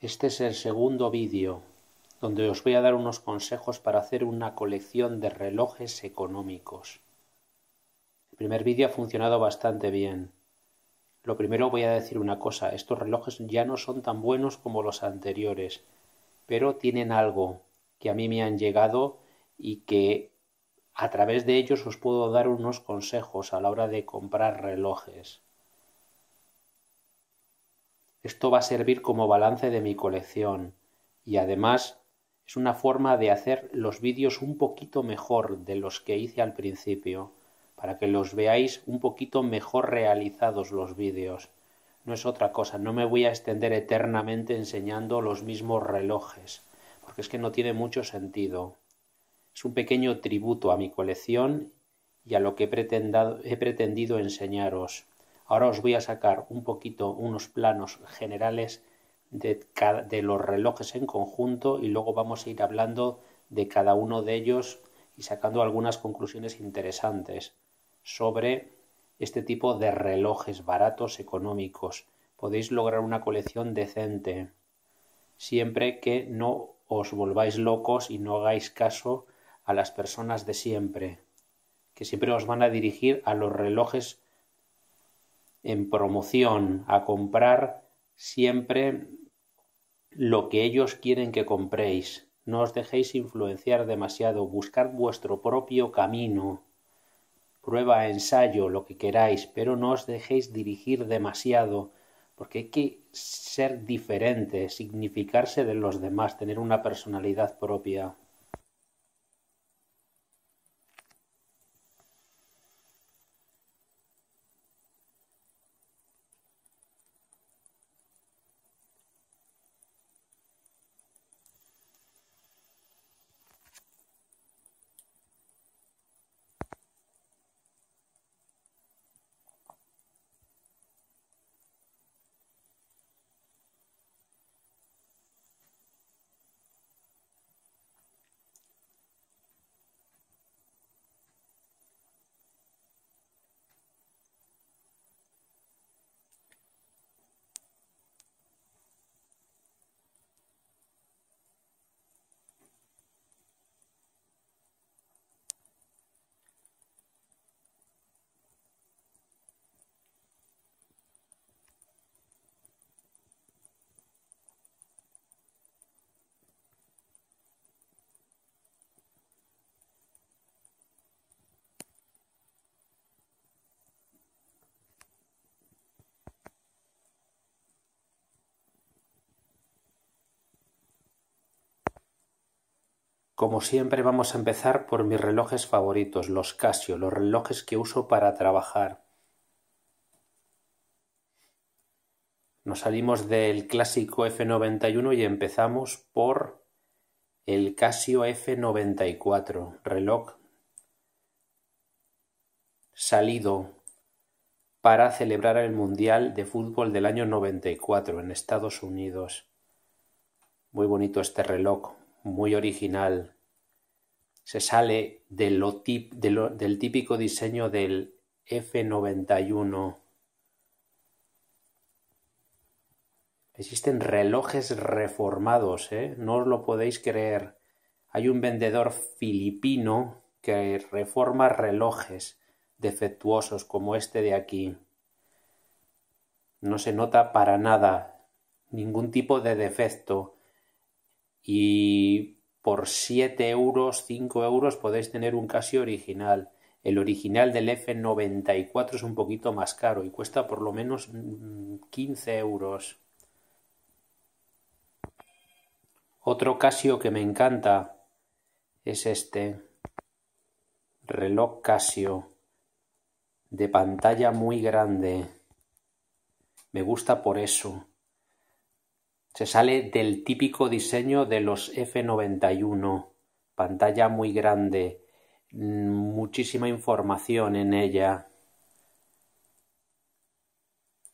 Este es el segundo vídeo donde os voy a dar unos consejos para hacer una colección de relojes económicos. El primer vídeo ha funcionado bastante bien. Lo primero voy a decir una cosa, estos relojes ya no son tan buenos como los anteriores, pero tienen algo que a mí me han llegado y que a través de ellos os puedo dar unos consejos a la hora de comprar relojes. Esto va a servir como balance de mi colección y además es una forma de hacer los vídeos un poquito mejor de los que hice al principio, para que los veáis un poquito mejor realizados los vídeos. No es otra cosa, no me voy a extender eternamente enseñando los mismos relojes, porque es que no tiene mucho sentido. Es un pequeño tributo a mi colección y a lo que he pretendido enseñaros. Ahora os voy a sacar un poquito unos planos generales de, los relojes en conjunto y luego vamos a ir hablando de cada uno de ellos y sacando algunas conclusiones interesantes sobre este tipo de relojes baratos económicos. Podéis lograr una colección decente siempre que no os volváis locos y no hagáis caso a las personas de siempre, que siempre os van a dirigir a los relojes en promoción a comprar siempre lo que ellos quieren que compréis. No os dejéis influenciar demasiado, buscad vuestro propio camino. Prueba, ensayo, lo que queráis, pero no os dejéis dirigir demasiado, porque hay que ser diferente, significarse de los demás, tener una personalidad propia. Como siempre vamos a empezar por mis relojes favoritos, los Casio, los relojes que uso para trabajar. Nos salimos del clásico F91 y empezamos por el Casio F94, reloj salido para celebrar el Mundial de Fútbol del año 94 en Estados Unidos. Muy bonito este reloj, muy original. Se sale del típico diseño del F91. Existen relojes reformados, ¿eh? No os lo podéis creer. Hay un vendedor filipino que reforma relojes defectuosos como este de aquí. No se nota para nada ningún tipo de defecto y por 7 euros, 5 euros podéis tener un Casio original. El original del F94 es un poquito más caro y cuesta por lo menos 15 mm, euros. Otro Casio que me encanta es este reloj Casio de pantalla muy grande. Me gusta por eso. Se sale del típico diseño de los F91, pantalla muy grande, muchísima información en ella.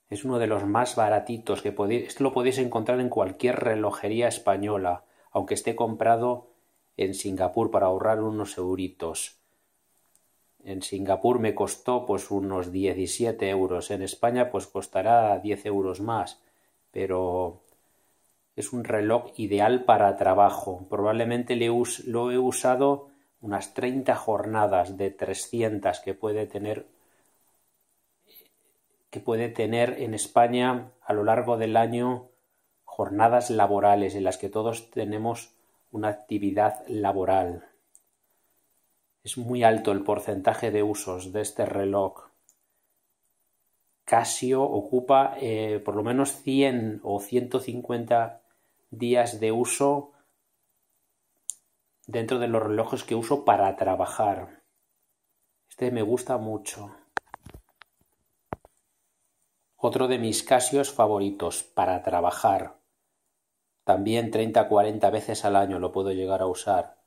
Es uno de los más baratitos que podéis, esto lo podéis encontrar en cualquier relojería española, aunque esté comprado en Singapur para ahorrar unos euritos. En Singapur me costó pues unos 17 euros, en España pues costará 10 euros más, pero es un reloj ideal para trabajo. Probablemente lo he usado unas 30 jornadas de 300 que puede tener que puede tener en España a lo largo del año jornadas laborales en las que todos tenemos una actividad laboral. Es muy alto el porcentaje de usos de este reloj. Casio ocupa eh, por lo menos 100 o 150 días de uso dentro de los relojes que uso para trabajar. Este me gusta mucho. Otro de mis casios favoritos para trabajar. También 30-40 veces al año lo puedo llegar a usar.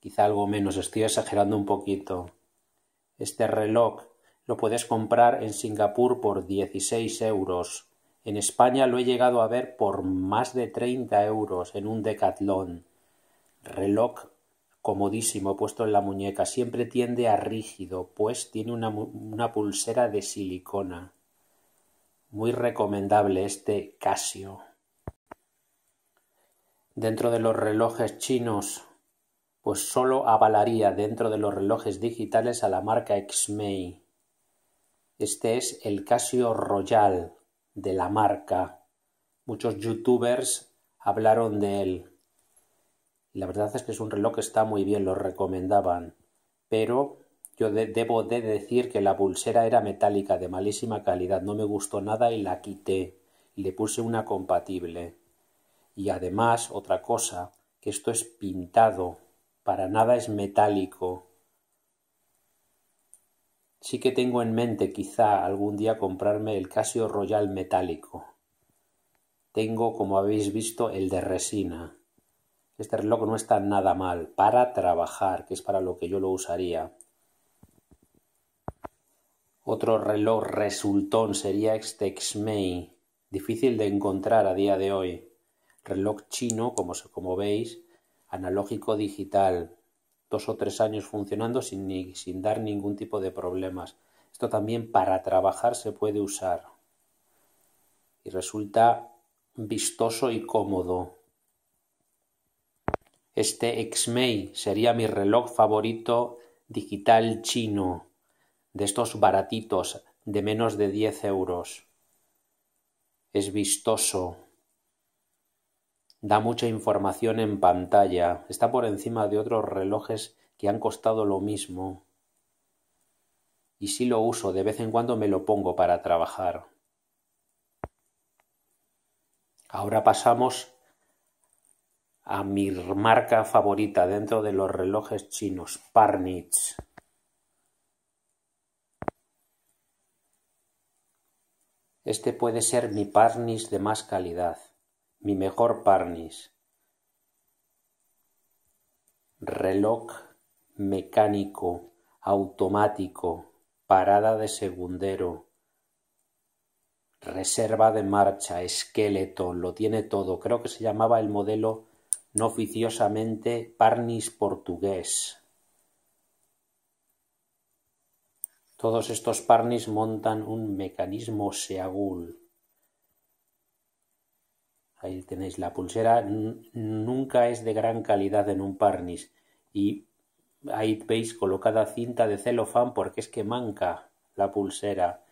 Quizá algo menos, estoy exagerando un poquito. Este reloj lo puedes comprar en Singapur por 16 euros en España lo he llegado a ver por más de 30 euros en un decatlón. Reloj comodísimo puesto en la muñeca, siempre tiende a rígido, pues tiene una, una pulsera de silicona. Muy recomendable este Casio. Dentro de los relojes chinos, pues solo avalaría dentro de los relojes digitales a la marca Xmei. Este es el Casio Royal, de la marca. Muchos youtubers hablaron de él. la verdad es que es un reloj que está muy bien, lo recomendaban. Pero yo debo de decir que la pulsera era metálica, de malísima calidad, no me gustó nada y la quité. le puse una compatible. Y además, otra cosa, que esto es pintado, para nada es metálico. Sí que tengo en mente quizá algún día comprarme el Casio Royal metálico. Tengo, como habéis visto, el de resina. Este reloj no está nada mal para trabajar, que es para lo que yo lo usaría. Otro reloj resultón sería este Xmei, difícil de encontrar a día de hoy. Reloj chino, como, como veis, analógico digital, dos o tres años funcionando sin, dar ningún tipo de problemas. Esto también para trabajar se puede usar y resulta vistoso y cómodo. Este X-May sería mi reloj favorito digital chino, de estos baratitos de menos de 10 euros. Es vistoso, da mucha información en pantalla, está por encima de otros relojes que han costado lo mismo. Y sí lo uso, de vez en cuando me lo pongo para trabajar. Ahora pasamos a mi marca favorita dentro de los relojes chinos, Parnitz. Este puede ser mi Parnitz de más calidad. Mi mejor Parnis. Reloj mecánico, automático, parada de segundero, reserva de marcha, esqueleto, lo tiene todo. Creo que se llamaba el modelo no oficiosamente Parnis portugués. Todos estos Parnis montan un mecanismo Seagull ahí tenéis la pulsera, nunca es de gran calidad en un Parnis y ahí veis colocada cinta de celofán porque es que manca la pulsera.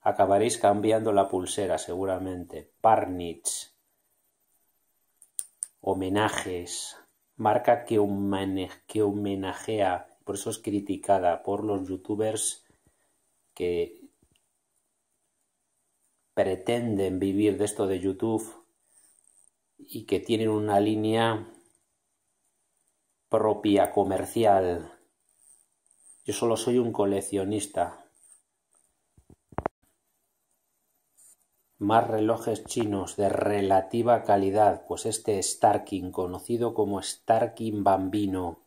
Acabaréis cambiando la pulsera seguramente. Parnis. Homenajes. Marca que, que homenajea. Por eso es criticada por los youtubers que pretenden vivir de esto de YouTube y que tienen una línea propia comercial. Yo solo soy un coleccionista. Más relojes chinos de relativa calidad, pues este Starkin, conocido como Starkin Bambino,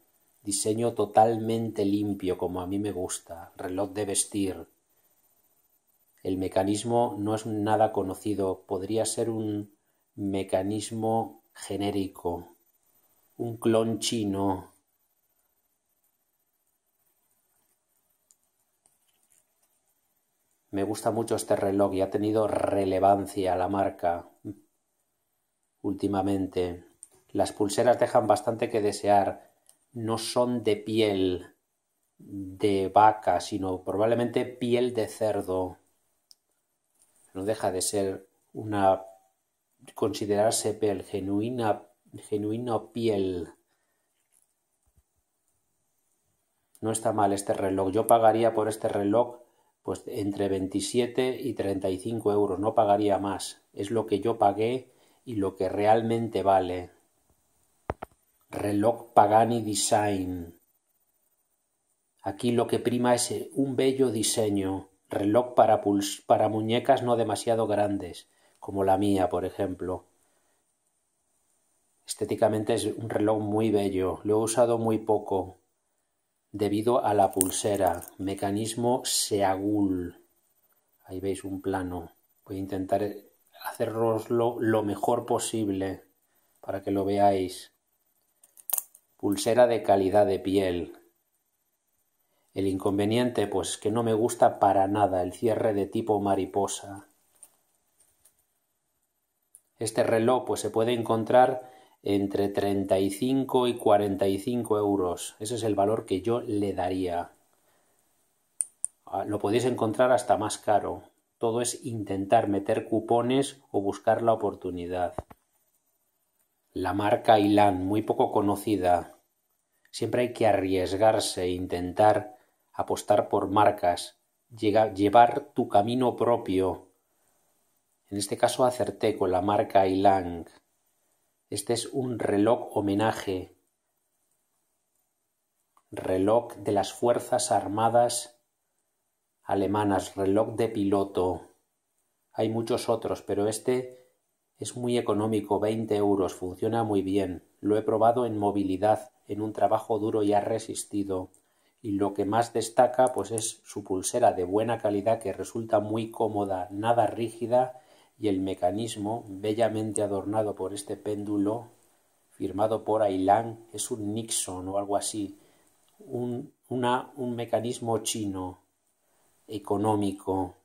diseño totalmente limpio como a mí me gusta, reloj de vestir, el mecanismo no es nada conocido, podría ser un mecanismo genérico, un clon chino. Me gusta mucho este reloj y ha tenido relevancia la marca últimamente. Las pulseras dejan bastante que desear. No son de piel de vaca, sino probablemente piel de cerdo no deja de ser una considerarse piel genuina, genuino piel. No está mal este reloj. Yo pagaría por este reloj pues entre 27 y 35 euros. No pagaría más. Es lo que yo pagué y lo que realmente vale. Reloj Pagani Design. Aquí lo que prima es un bello diseño reloj para, para muñecas no demasiado grandes, como la mía, por ejemplo. Estéticamente es un reloj muy bello, lo he usado muy poco debido a la pulsera, mecanismo Seagull. Ahí veis un plano. Voy a intentar hacerlo lo mejor posible para que lo veáis. Pulsera de calidad de piel, el inconveniente, pues que no me gusta para nada el cierre de tipo mariposa. Este reloj pues se puede encontrar entre 35 y 45 euros. Ese es el valor que yo le daría. Ah, lo podéis encontrar hasta más caro. Todo es intentar meter cupones o buscar la oportunidad. La marca Ilan, muy poco conocida. Siempre hay que arriesgarse e intentar apostar por marcas, llevar tu camino propio. En este caso acerté con la marca Ilang. Este es un reloj homenaje. Reloj de las Fuerzas Armadas Alemanas, reloj de piloto. Hay muchos otros, pero este es muy económico, 20 euros, funciona muy bien. Lo he probado en movilidad, en un trabajo duro y ha resistido y lo que más destaca pues es su pulsera de buena calidad que resulta muy cómoda, nada rígida y el mecanismo bellamente adornado por este péndulo firmado por Ailan es un Nixon o algo así, un, un mecanismo chino económico.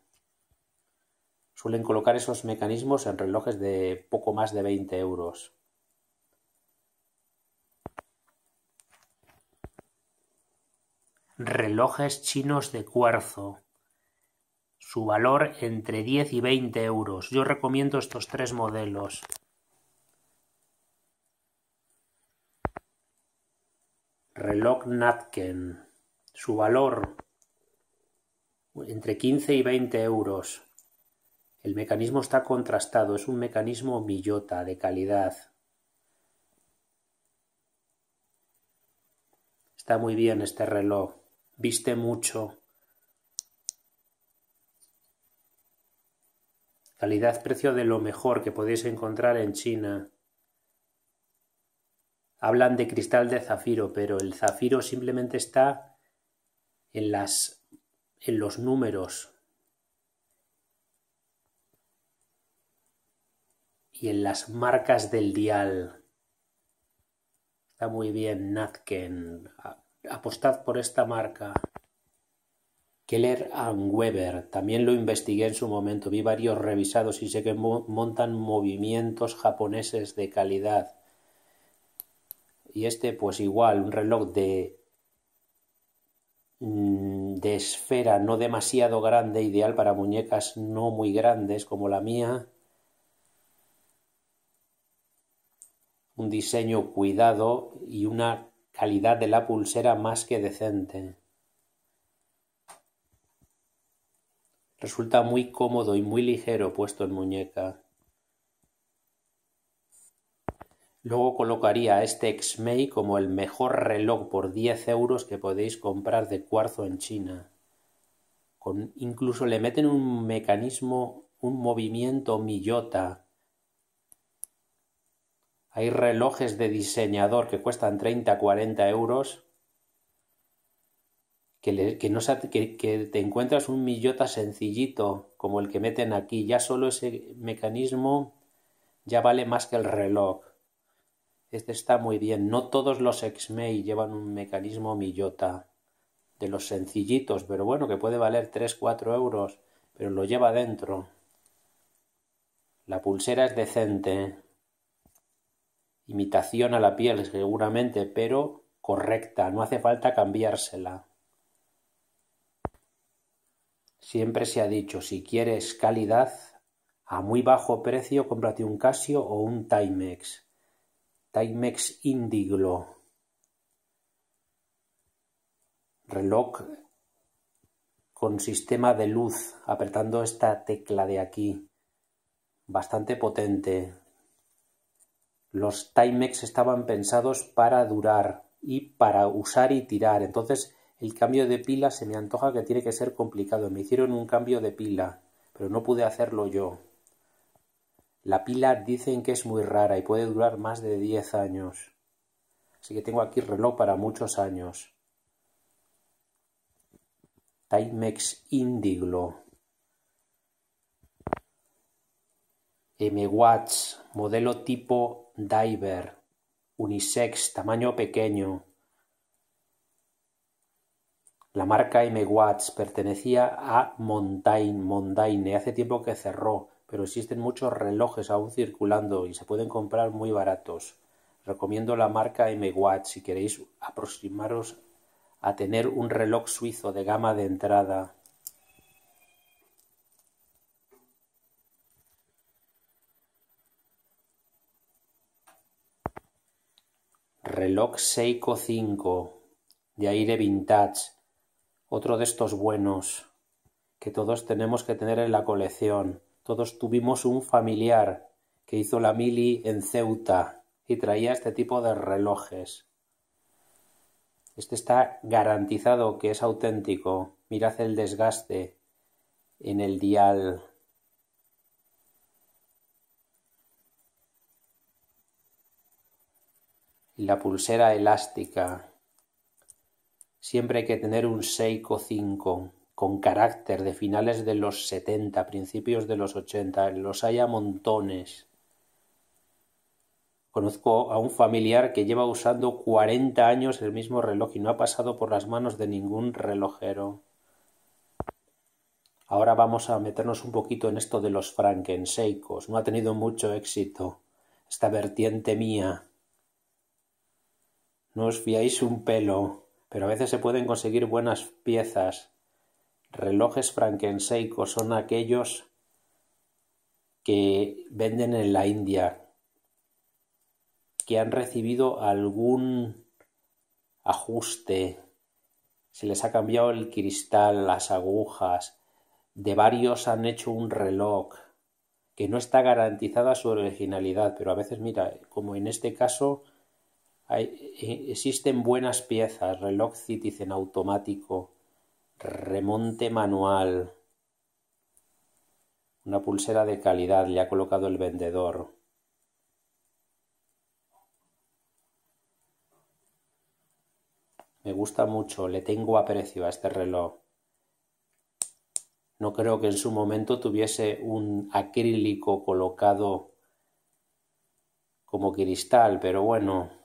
Suelen colocar esos mecanismos en relojes de poco más de 20 euros. relojes chinos de cuarzo. Su valor entre 10 y 20 euros. Yo recomiendo estos tres modelos. Reloj Natken. Su valor entre 15 y 20 euros. El mecanismo está contrastado, es un mecanismo billota de calidad. Está muy bien este reloj. Viste mucho. Calidad-precio de lo mejor que podéis encontrar en China. Hablan de cristal de zafiro, pero el zafiro simplemente está en las en los números y en las marcas del dial. Está muy bien, Natken apostad por esta marca. Keller and Weber, también lo investigué en su momento, vi varios revisados y sé que montan movimientos japoneses de calidad. Y este, pues igual, un reloj de mm, de esfera no demasiado grande, ideal para muñecas no muy grandes como la mía. Un diseño cuidado y una calidad de la pulsera más que decente. Resulta muy cómodo y muy ligero puesto en muñeca. Luego colocaría a este X-May como el mejor reloj por 10 euros que podéis comprar de cuarzo en China. incluso le meten un mecanismo, un movimiento millota. Hay relojes de diseñador que cuestan 30, 40 euros que, no, que, te encuentras un millota sencillito como el que meten aquí. Ya solo ese mecanismo ya vale más que el reloj. Este está muy bien. No todos los X-May llevan un mecanismo millota de los sencillitos, pero bueno, que puede valer 3, 4 euros, pero lo lleva dentro. La pulsera es decente. ¿eh? imitación a la piel seguramente, pero correcta, no hace falta cambiársela. Siempre se ha dicho, si quieres calidad, a muy bajo precio cómprate un Casio o un Timex. Timex Indiglo. Reloj con sistema de luz, apretando esta tecla de aquí. Bastante potente, los Timex estaban pensados para durar y para usar y tirar. Entonces el cambio de pila se me antoja que tiene que ser complicado. Me hicieron un cambio de pila, pero no pude hacerlo yo. La pila dicen que es muy rara y puede durar más de 10 años. Así que tengo aquí reloj para muchos años. Timex Indiglo. m modelo tipo Diver, unisex, tamaño pequeño. La marca m pertenecía a Mondaine, hace tiempo que cerró, pero existen muchos relojes aún circulando y se pueden comprar muy baratos. Recomiendo la marca m si queréis aproximaros a tener un reloj suizo de gama de entrada. reloj Seiko 5 de aire vintage, otro de estos buenos que todos tenemos que tener en la colección. Todos tuvimos un familiar que hizo la mili en Ceuta y traía este tipo de relojes. Este está garantizado que es auténtico. Mirad el desgaste en el dial pulsera elástica. Siempre hay que tener un Seiko 5 con carácter de finales de los 70, principios de los 80. Los hay a montones. Conozco a un familiar que lleva usando 40 años el mismo reloj y no ha pasado por las manos de ningún relojero. Ahora vamos a meternos un poquito en esto de los frankenseikos No ha tenido mucho éxito esta vertiente mía. No os fiáis un pelo, pero a veces se pueden conseguir buenas piezas. Relojes frankenseicos son aquellos que venden en la India, que han recibido algún ajuste, se les ha cambiado el cristal, las agujas, de varios han hecho un reloj, que no está garantizada su originalidad, pero a veces mira, como en este caso, eh, existen buenas piezas, reloj Citizen automático, remonte manual, una pulsera de calidad le ha colocado el vendedor. Me gusta mucho, le tengo aprecio a este reloj. No creo que en su momento tuviese un acrílico colocado como cristal, pero bueno,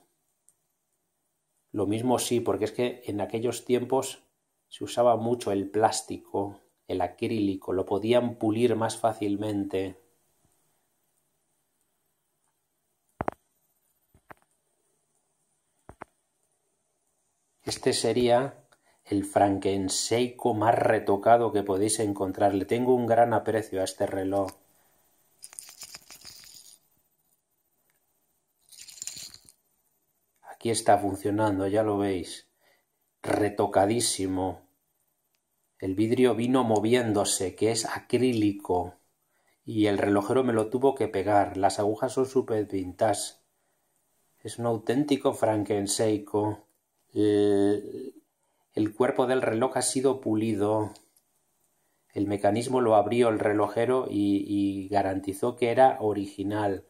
lo mismo sí, porque es que en aquellos tiempos se usaba mucho el plástico, el acrílico, lo podían pulir más fácilmente. Este sería el franquenseico más retocado que podéis encontrar. Le tengo un gran aprecio a este reloj. Aquí está funcionando, ya lo veis. Retocadísimo. El vidrio vino moviéndose, que es acrílico. Y el relojero me lo tuvo que pegar. Las agujas son súper vintage. Es un auténtico franquenseico. El, cuerpo del reloj ha sido pulido. El mecanismo lo abrió el relojero y garantizó que era original.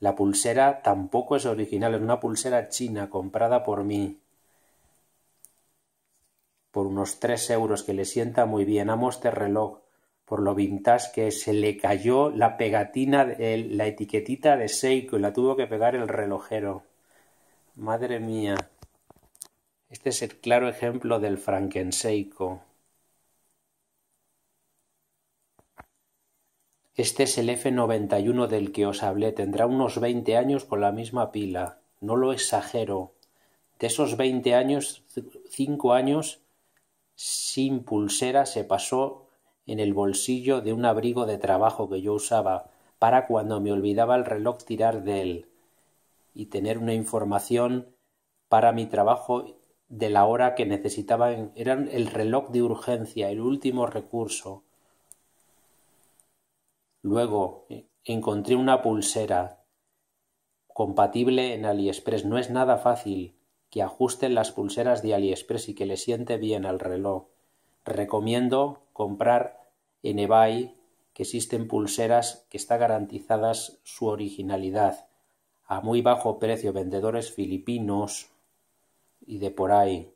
La pulsera tampoco es original, es una pulsera china comprada por mí por unos tres euros que le sienta muy bien. Amo este reloj por lo vintage que se le cayó la pegatina, la etiquetita de Seiko y la tuvo que pegar el relojero. Madre mía. Este es el claro ejemplo del Franken Seiko. Este es el F91 del que os hablé. Tendrá unos 20 años con la misma pila. No lo exagero. De esos 20 años, 5 años sin pulsera se pasó en el bolsillo de un abrigo de trabajo que yo usaba para cuando me olvidaba el reloj tirar de él y tener una información para mi trabajo de la hora que necesitaba. Era el reloj de urgencia, el último recurso Luego eh, encontré una pulsera compatible en AliExpress. No es nada fácil que ajusten las pulseras de AliExpress y que le siente bien al reloj. Recomiendo comprar en eBay que existen pulseras que están garantizadas su originalidad a muy bajo precio, vendedores filipinos y de por ahí,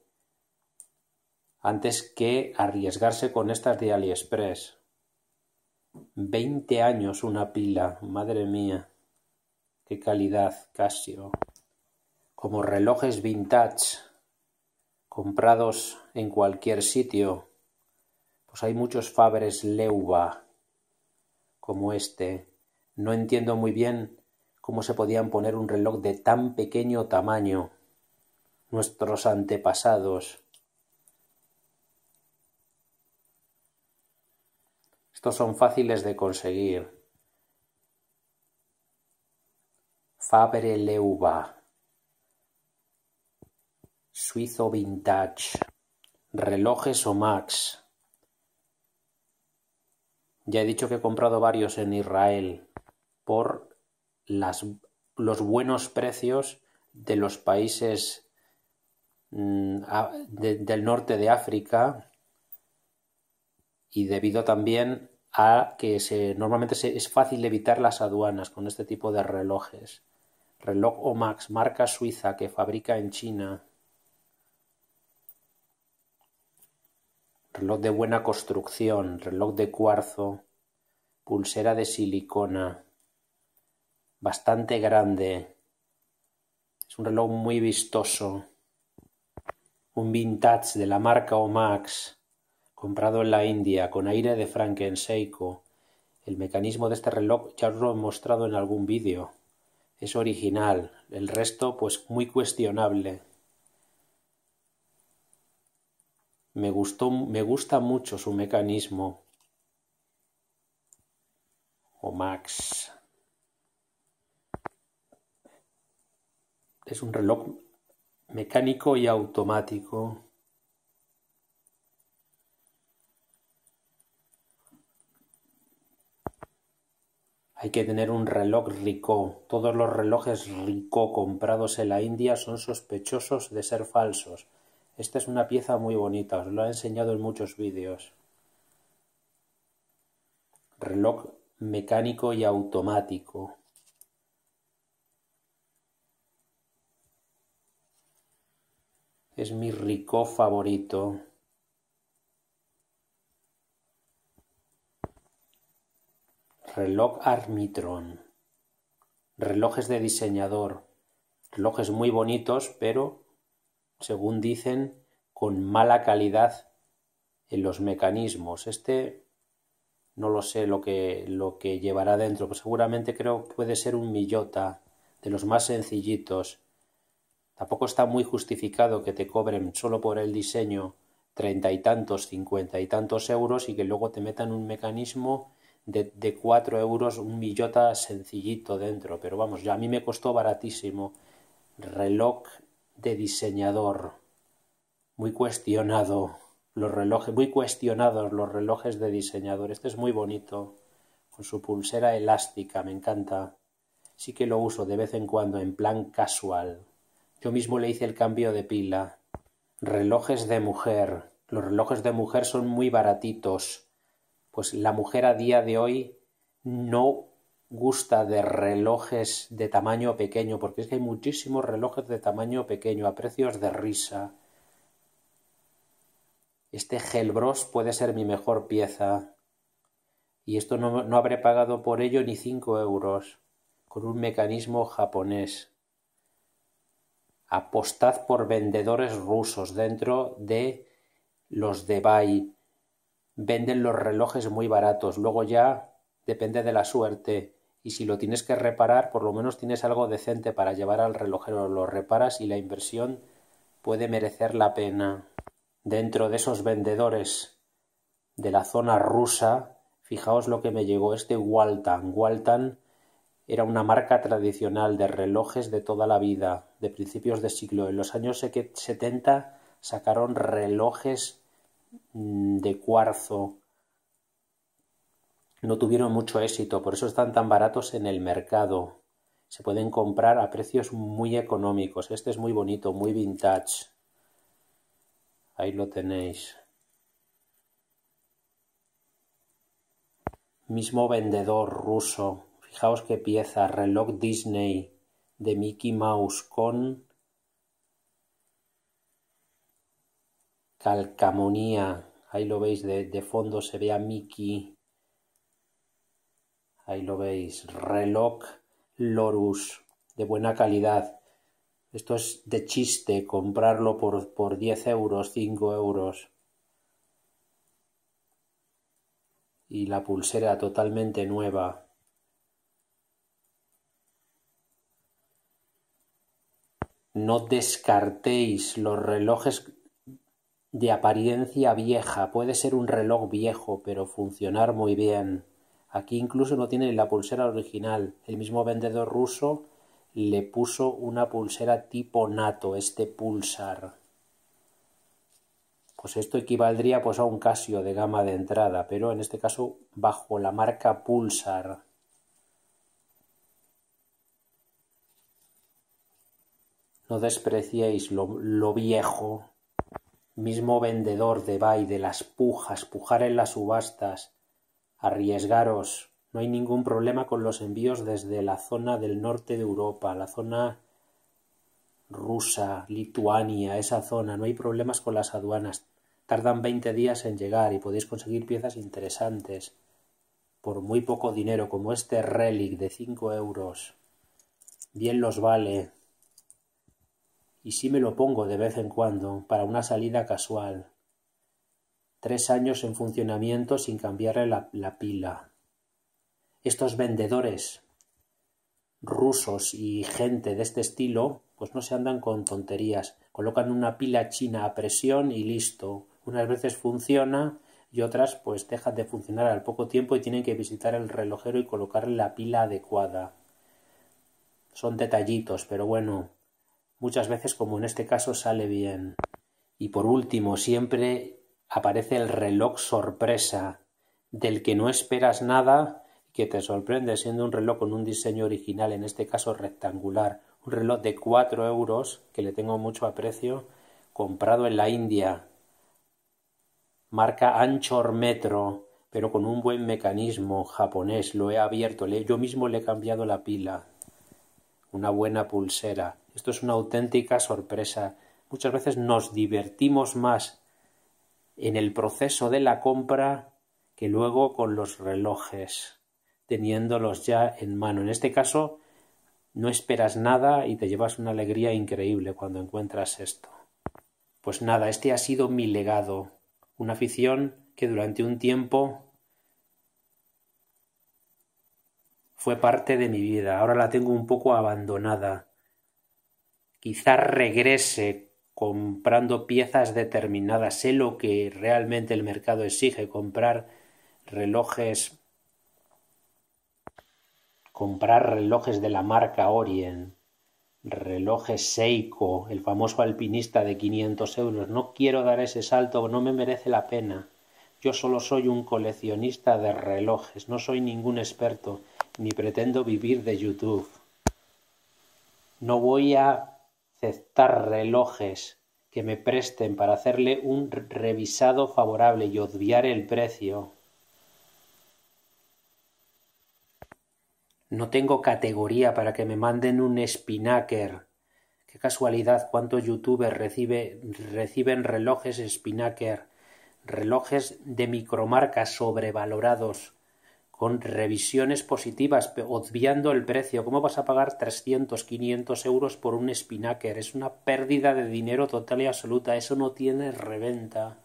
antes que arriesgarse con estas de AliExpress. Veinte años una pila, madre mía. Qué calidad, Casio. Como relojes vintage, comprados en cualquier sitio. Pues hay muchos Fabres Leuba como este. No entiendo muy bien cómo se podían poner un reloj de tan pequeño tamaño. Nuestros antepasados Estos son fáciles de conseguir. fabre leuva Suizo Vintage. Relojes Omax. Ya he dicho que he comprado varios en Israel por los buenos precios de los países mm, del norte de África y debido también a que se, normalmente es fácil evitar las aduanas con este tipo de relojes. Reloj OMAX, marca suiza que fabrica en China. Reloj de buena construcción, reloj de cuarzo, pulsera de silicona, bastante grande. Es un reloj muy vistoso. Un vintage de la marca OMAX comprado en la India con aire de Frankenseiko. El mecanismo de este reloj ya os lo he mostrado en algún vídeo. Es original, el resto pues muy cuestionable. Me gustó, me gusta mucho su mecanismo. O Max. Es un reloj mecánico y automático. Hay que tener un reloj rico. Todos los relojes rico comprados en la India son sospechosos de ser falsos. Esta es una pieza muy bonita, os lo he enseñado en muchos vídeos. Reloj mecánico y automático. Es mi rico favorito. Reloj Armitron. Relojes de diseñador. Relojes muy bonitos, pero, según dicen, con mala calidad en los mecanismos. Este no lo sé lo que, lo que llevará dentro. pero seguramente creo que puede ser un millota de los más sencillitos. Tampoco está muy justificado que te cobren solo por el diseño treinta y tantos, cincuenta y tantos euros y que luego te metan un mecanismo de, cuatro 4 euros, un millota sencillito dentro, pero vamos, ya a mí me costó baratísimo. Reloj de diseñador. Muy cuestionado los relojes, muy cuestionados los relojes de diseñador. Este es muy bonito, con su pulsera elástica, me encanta. Sí que lo uso de vez en cuando en plan casual. Yo mismo le hice el cambio de pila. Relojes de mujer. Los relojes de mujer son muy baratitos pues la mujer a día de hoy no gusta de relojes de tamaño pequeño, porque es que hay muchísimos relojes de tamaño pequeño a precios de risa. Este Gelbros puede ser mi mejor pieza. Y esto no, no habré pagado por ello ni 5 euros, con un mecanismo japonés. Apostad por vendedores rusos dentro de los de venden los relojes muy baratos, luego ya depende de la suerte y si lo tienes que reparar, por lo menos tienes algo decente para llevar al relojero, lo reparas y la inversión puede merecer la pena. Dentro de esos vendedores de la zona rusa, fijaos lo que me llegó este Waltan. Waltan era una marca tradicional de relojes de toda la vida, de principios de siglo. En los años 70 sacaron relojes Mm, de cuarzo no tuvieron mucho éxito, por eso están tan baratos en el mercado. Se pueden comprar a precios muy económicos. Este es muy bonito, muy vintage. Ahí lo tenéis. Mismo vendedor ruso. Fijaos qué pieza, reloj Disney de Mickey Mouse con calcamonía. Ahí lo veis, de, fondo se ve a Mickey. Ahí lo veis, reloj Lorus, de buena calidad. Esto es de chiste, comprarlo por, por 10 euros, 5 euros. Y la pulsera totalmente nueva. No descartéis los relojes de apariencia vieja, puede ser un reloj viejo, pero funcionar muy bien. Aquí incluso no tiene la pulsera original. El mismo vendedor ruso le puso una pulsera tipo nato, este pulsar. Pues esto equivaldría pues a un Casio de gama de entrada, pero en este caso bajo la marca Pulsar. No despreciéis lo viejo mismo vendedor de bay de las pujas, pujar en las subastas, arriesgaros. No hay ningún problema con los envíos desde la zona del norte de Europa, la zona rusa, Lituania, esa zona. No hay problemas con las aduanas. Tardan veinte días en llegar y podéis conseguir piezas interesantes por muy poco dinero como este relic de cinco euros. Bien los vale y sí me lo pongo de vez en cuando para una salida casual. Tres años en funcionamiento sin cambiarle la, pila. Estos vendedores rusos y gente de este estilo, pues no se andan con tonterías. Colocan una pila china a presión y listo. Unas veces funciona y otras pues dejan de funcionar al poco tiempo y tienen que visitar el relojero y colocarle la pila adecuada. Son detallitos, pero bueno, muchas veces como en este caso sale bien. Y por último, siempre aparece el reloj sorpresa, del que no esperas nada que te sorprende siendo un reloj con un diseño original, en este caso rectangular, un reloj de 4 euros que le tengo mucho aprecio, comprado en la India, marca Anchor Metro, pero con un buen mecanismo japonés, lo he abierto, yo mismo le he cambiado la pila, una buena pulsera. Esto es una auténtica sorpresa. Muchas veces nos divertimos más en el proceso de la compra que luego con los relojes, teniéndolos ya en mano. En este caso, no esperas nada y te llevas una alegría increíble cuando encuentras esto. Pues nada, este ha sido mi legado, una afición que durante un tiempo fue parte de mi vida, ahora la tengo un poco abandonada. quizás regrese comprando piezas determinadas, sé lo que realmente el mercado exige, comprar relojes comprar relojes de la marca Orient, relojes Seiko, el famoso alpinista de 500 euros. No quiero dar ese salto, no me merece la pena. Yo solo soy un coleccionista de relojes, no soy ningún experto ni pretendo vivir de YouTube. No voy a aceptar relojes que me presten para hacerle un revisado favorable y obviar el precio. No tengo categoría para que me manden un Spinnaker. Qué casualidad cuántos youtubers reciben relojes Spinnaker, relojes de micromarcas sobrevalorados con revisiones positivas, obviando el precio. ¿Cómo vas a pagar 300, 500 euros por un Spinnaker? Es una pérdida de dinero total y absoluta. Eso no tiene reventa.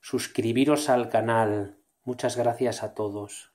Suscribiros al canal. Muchas gracias a todos.